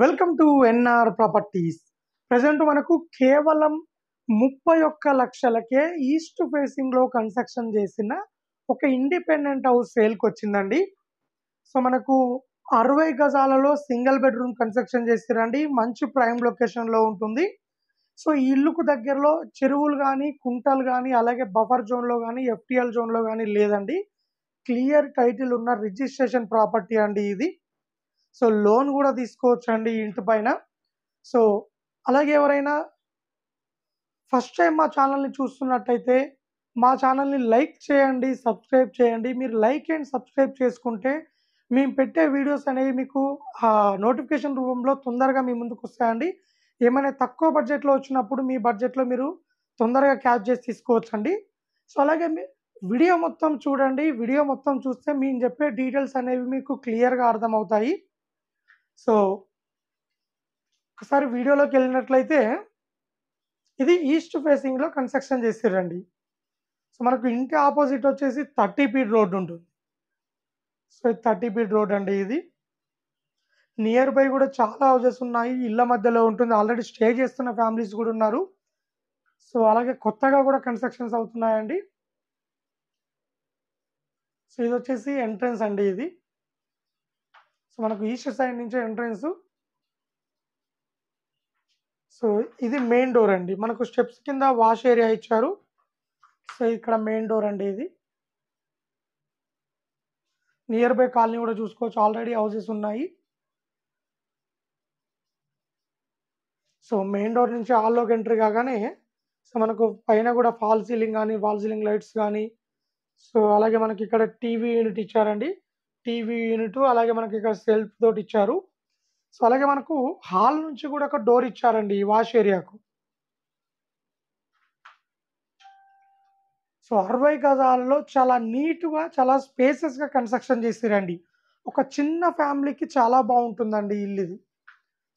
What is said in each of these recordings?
welcome to NR properties present మనకు కేవలం ముప్పై ఒక్క లక్షలకే ఈస్ట్ ఫేసింగ్లో కన్స్ట్రక్షన్ చేసిన ఒక ఇండిపెండెంట్ హౌస్ సేల్కి వచ్చిందండి సో మనకు అరవై గజాలలో సింగిల్ బెడ్రూమ్ కన్స్ట్రక్షన్ చేసిరండి మంచి ప్రైమ్ లొకేషన్లో ఉంటుంది సో ఈ ఇల్లుకు దగ్గరలో చెరువులు కానీ కుంటలు కానీ అలాగే బఫర్ జోన్లో కానీ జోన్ జోన్లో కానీ లేదండి క్లియర్ టైటిల్ ఉన్న రిజిస్ట్రేషన్ ప్రాపర్టీ అండి ఇది సో లోన్ కూడా తీసుకోవచ్చు అండి ఇంటి పైన సో అలాగే ఎవరైనా ఫస్ట్ టైం మా ఛానల్ని చూస్తున్నట్టయితే మా ఛానల్ని లైక్ చేయండి సబ్స్క్రైబ్ చేయండి మీరు లైక్ అండ్ సబ్స్క్రైబ్ చేసుకుంటే మేము పెట్టే వీడియోస్ అనేవి మీకు నోటిఫికేషన్ రూపంలో తొందరగా మీ ముందుకు వస్తాయండి ఏమైనా తక్కువ బడ్జెట్లో వచ్చినప్పుడు మీ బడ్జెట్లో మీరు తొందరగా క్యాచ్ చేసి తీసుకోవచ్చండి సో అలాగే వీడియో మొత్తం చూడండి వీడియో మొత్తం చూస్తే మేము చెప్పే డీటెయిల్స్ అనేవి మీకు క్లియర్గా అర్థమవుతాయి సో ఒకసారి వీడియోలోకి వెళ్ళినట్లయితే ఇది ఈస్ట్ ఫేసింగ్లో కన్స్ట్రక్షన్ చేసిరండి సో మనకు ఇంటి ఆపోజిట్ వచ్చేసి థర్టీ ఫీట్ రోడ్ ఉంటుంది సో థర్టీ ఫీట్ రోడ్ అండి ఇది నియర్ బై కూడా చాలా హౌజెస్ ఉన్నాయి ఇళ్ళ మధ్యలో ఉంటుంది ఆల్రెడీ స్టే చేస్తున్న ఫ్యామిలీస్ కూడా ఉన్నారు సో అలాగే కొత్తగా కూడా కన్స్ట్రక్షన్స్ అవుతున్నాయండి సో ఇది వచ్చేసి ఎంట్రన్స్ అండి ఇది మనకు ఈస్ట్ సైడ్ నుంచి ఎంట్రన్స్ సో ఇది మెయిన్ డోర్ అండి మనకు స్టెప్స్ కింద వాష్ ఏరియా ఇచ్చారు సో ఇక్కడ మెయిన్ డోర్ అండి ఇది నియర్ బై కాలనీ కూడా చూసుకోవచ్చు ఆల్రెడీ హౌసెస్ ఉన్నాయి సో మెయిన్ డోర్ నుంచి హాల్లోకి ఎంట్రీ కాగానే సో మనకు పైన కూడా ఫాల్ సీలింగ్ కానీ ఫాల్ సీలింగ్ లైట్స్ కానీ సో అలాగే మనకి ఇక్కడ టీవీ యూనిట్ ఇచ్చారండి టీవీ యూనిట్ అలాగే మనకి ఇక్కడ సెల్ఫ్ తోటి ఇచ్చారు సో అలాగే మనకు హాల్ నుంచి కూడా ఒక డోర్ ఇచ్చారండి ఈ వాష్ ఏరియాకు సో అరవై గజాలలో చాలా నీట్గా చాలా స్పేసెస్గా కన్స్ట్రక్షన్ చేసిరండి ఒక చిన్న ఫ్యామిలీకి చాలా బాగుంటుందండి ఇల్లు ఇది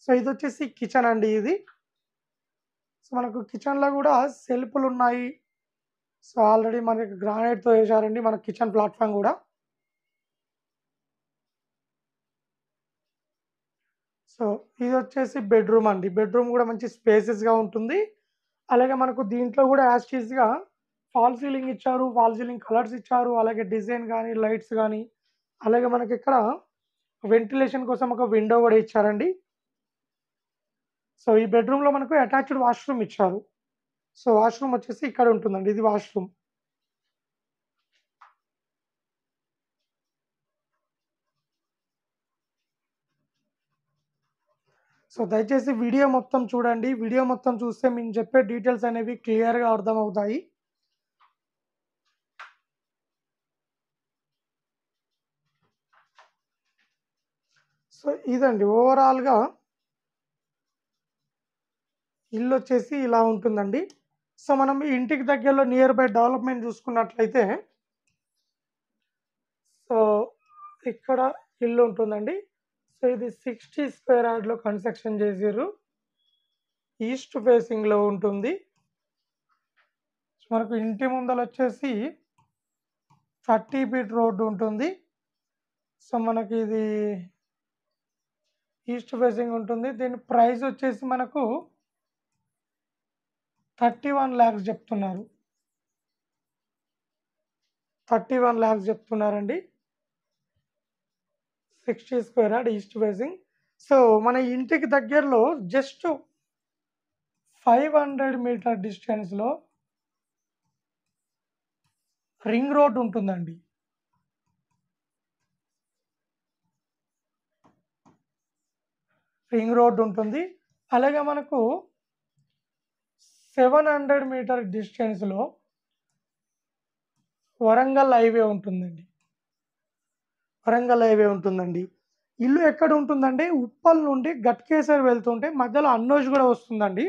సో ఇది వచ్చేసి కిచెన్ అండి ఇది సో మనకు కిచెన్లో కూడా సెల్ఫ్లు ఉన్నాయి సో ఆల్రెడీ మనకి గ్రానైట్తో వేసారండి మన కిచెన్ ప్లాట్ఫామ్ కూడా సో ఇది వచ్చేసి బెడ్రూమ్ అండి బెడ్రూమ్ కూడా మంచి స్పేసెస్గా ఉంటుంది అలాగే మనకు దీంట్లో కూడా గా ఫాల్ సీలింగ్ ఇచ్చారు ఫాల్ సీలింగ్ కలర్స్ ఇచ్చారు అలాగే డిజైన్ కానీ లైట్స్ కానీ అలాగే మనకి ఇక్కడ వెంటిలేషన్ కోసం ఒక విండో కూడా ఇచ్చారండి సో ఈ బెడ్రూమ్లో మనకు అటాచ్డ్ వాష్రూమ్ ఇచ్చారు సో వాష్రూమ్ వచ్చేసి ఇక్కడ ఉంటుందండి ఇది వాష్రూమ్ సో దయచేసి వీడియో మొత్తం చూడండి వీడియో మొత్తం చూస్తే మేము చెప్పే డీటెయిల్స్ అనేవి క్లియర్గా అర్థమవుతాయి సో ఇదండి ఓవరాల్గా ఇల్లు వచ్చేసి ఇలా ఉంటుందండి సో మనం ఇంటికి దగ్గరలో నియర్ బై డెవలప్మెంట్ చూసుకున్నట్లయితే సో ఇక్కడ ఇల్లు ఉంటుందండి సో ఇది సిక్స్టీ స్క్వేర్ యార్డ్లో కన్స్ట్రక్షన్ చేసారు ఈస్ట్ ఫేసింగ్లో ఉంటుంది మనకు ఇంటి ముందర వచ్చేసి థర్టీ ఫీట్ రోడ్డు ఉంటుంది సో మనకి ఇది ఈస్ట్ ఫేసింగ్ ఉంటుంది దీని ప్రైస్ వచ్చేసి మనకు థర్టీ వన్ ల్యాక్స్ చెప్తున్నారు థర్టీ వన్ ల్యాక్స్ చెప్తున్నారండి sixty square yard east facing so మన ఇంటికి దగ్గరలో జస్ట్ ఫైవ్ హండ్రెడ్ మీటర్ డిస్టెన్స్లో రింగ్ రోడ్ ఉంటుందండి రింగ్ రోడ్ ఉంటుంది అలాగే మనకు సెవెన్ హండ్రెడ్ మీటర్ డిస్టెన్స్లో వరంగల్ హైవే ఉంటుందండి వరంగల్ హైవే ఉంటుందండి ఇల్లు ఎక్కడ ఉంటుందంటే ఉప్పల్ నుండి గట్కేసర్ వెళ్తుంటే మధ్యలో అన్నోజ్ కూడా వస్తుందండి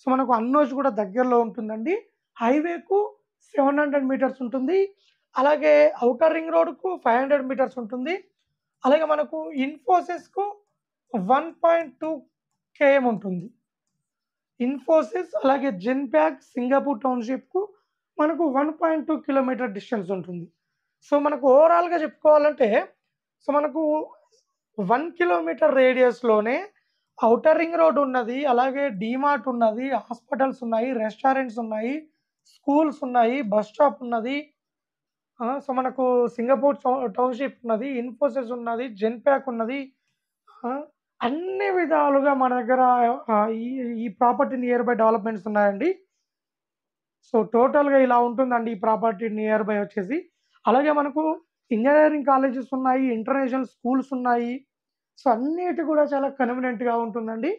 సో మనకు అన్నోజ్ కూడా దగ్గరలో ఉంటుందండి హైవేకు సెవెన్ హండ్రెడ్ మీటర్స్ ఉంటుంది అలాగే అవుటర్ రింగ్ రోడ్కు ఫైవ్ హండ్రెడ్ మీటర్స్ ఉంటుంది అలాగే మనకు ఇన్ఫోసిస్కు వన్ పాయింట్ టూ కేఎం ఉంటుంది ఇన్ఫోసిస్ అలాగే జిన్ప్యాక్ సింగపూర్ టౌన్షిప్కు మనకు one point two kilometre distance ఉంటుంది సో మనకు ఓవరాల్గా చెప్పుకోవాలంటే సో మనకు వన్ కిలోమీటర్ రేడియస్లోనే ఔటర్ రింగ్ రోడ్ ఉన్నది అలాగే డీమార్ట్ ఉన్నది హాస్పిటల్స్ ఉన్నాయి రెస్టారెంట్స్ ఉన్నాయి స్కూల్స్ ఉన్నాయి బస్ స్టాప్ ఉన్నది సో మనకు సింగపూర్ టౌన్షిప్ ఉన్నది ఇన్ఫోసిస్ ఉన్నది జెన్ప్యాక్ ఉన్నది అన్ని విధాలుగా మన దగ్గర ఈ ఈ ప్రాపర్టీ నియర్ బై డెవలప్మెంట్స్ ఉన్నాయండి సో టోటల్గా ఇలా ఉంటుందండి ఈ ప్రాపర్టీ నియర్ బై వచ్చేసి అలాగే మనకు ఇంజనీరింగ్ కాలేజెస్ ఉన్నాయి ఇంటర్నేషనల్ స్కూల్స్ ఉన్నాయి సో అన్నిటి కూడా చాలా కన్వీనియంట్గా ఉంటుందండి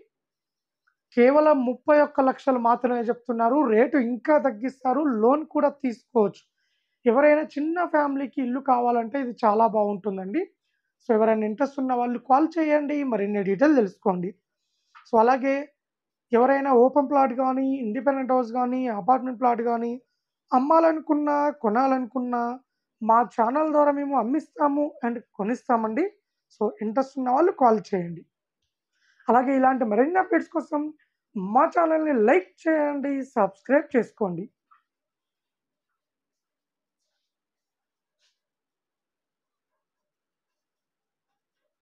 కేవలం ముప్పై ఒక్క లక్షలు మాత్రమే చెప్తున్నారు రేటు ఇంకా తగ్గిస్తారు లోన్ కూడా తీసుకోవచ్చు ఎవరైనా చిన్న ఫ్యామిలీకి ఇల్లు కావాలంటే ఇది చాలా బాగుంటుందండి సో ఎవరైనా ఇంట్రెస్ట్ ఉన్న వాళ్ళు కాల్ చేయండి మరిన్ని డీటెయిల్ తెలుసుకోండి సో అలాగే ఎవరైనా ఓపెన్ ప్లాట్ కానీ ఇండిపెండెంట్ హౌస్ కానీ అపార్ట్మెంట్ ప్లాట్ కానీ అమ్మాలనుకున్నా కొనాలనుకున్నా మా ఛానల్ ద్వారా మేము అమ్మిస్తాము అండ్ కొనిస్తామండి సో ఇంట్రెస్ట్ ఉన్న వాళ్ళు కాల్ చేయండి అలాగే ఇలాంటి మరిన్ని అప్డేట్స్ కోసం మా ఛానల్ని లైక్ చేయండి సబ్స్క్రైబ్ చేసుకోండి